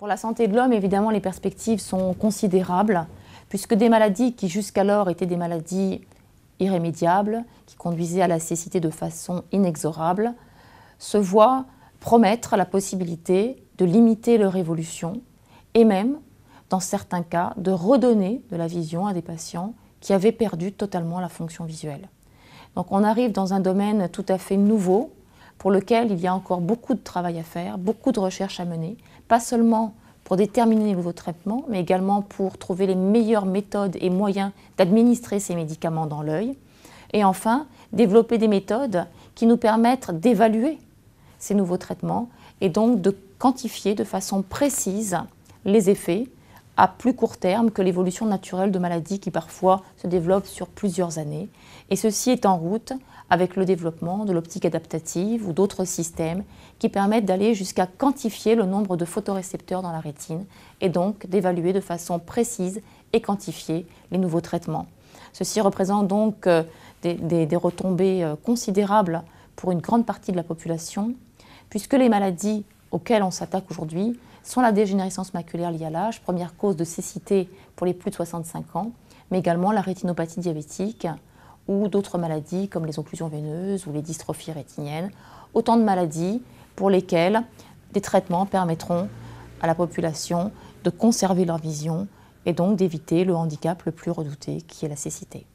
Pour la santé de l'homme, évidemment, les perspectives sont considérables, puisque des maladies qui jusqu'alors étaient des maladies irrémédiables, qui conduisaient à la cécité de façon inexorable, se voient promettre la possibilité de limiter leur évolution et même, dans certains cas, de redonner de la vision à des patients qui avaient perdu totalement la fonction visuelle. Donc on arrive dans un domaine tout à fait nouveau pour lequel il y a encore beaucoup de travail à faire, beaucoup de recherches à mener, pas seulement pour déterminer les nouveaux traitements, mais également pour trouver les meilleures méthodes et moyens d'administrer ces médicaments dans l'œil. Et enfin, développer des méthodes qui nous permettent d'évaluer ces nouveaux traitements et donc de quantifier de façon précise les effets, à plus court terme que l'évolution naturelle de maladies qui parfois se développent sur plusieurs années. Et ceci est en route avec le développement de l'optique adaptative ou d'autres systèmes qui permettent d'aller jusqu'à quantifier le nombre de photorécepteurs dans la rétine et donc d'évaluer de façon précise et quantifiée les nouveaux traitements. Ceci représente donc euh, des, des retombées euh, considérables pour une grande partie de la population, puisque les maladies auxquelles on s'attaque aujourd'hui sont la dégénérescence maculaire liée à l'âge, première cause de cécité pour les plus de 65 ans, mais également la rétinopathie diabétique ou d'autres maladies comme les occlusions veineuses ou les dystrophies rétiniennes. Autant de maladies pour lesquelles des traitements permettront à la population de conserver leur vision et donc d'éviter le handicap le plus redouté qui est la cécité.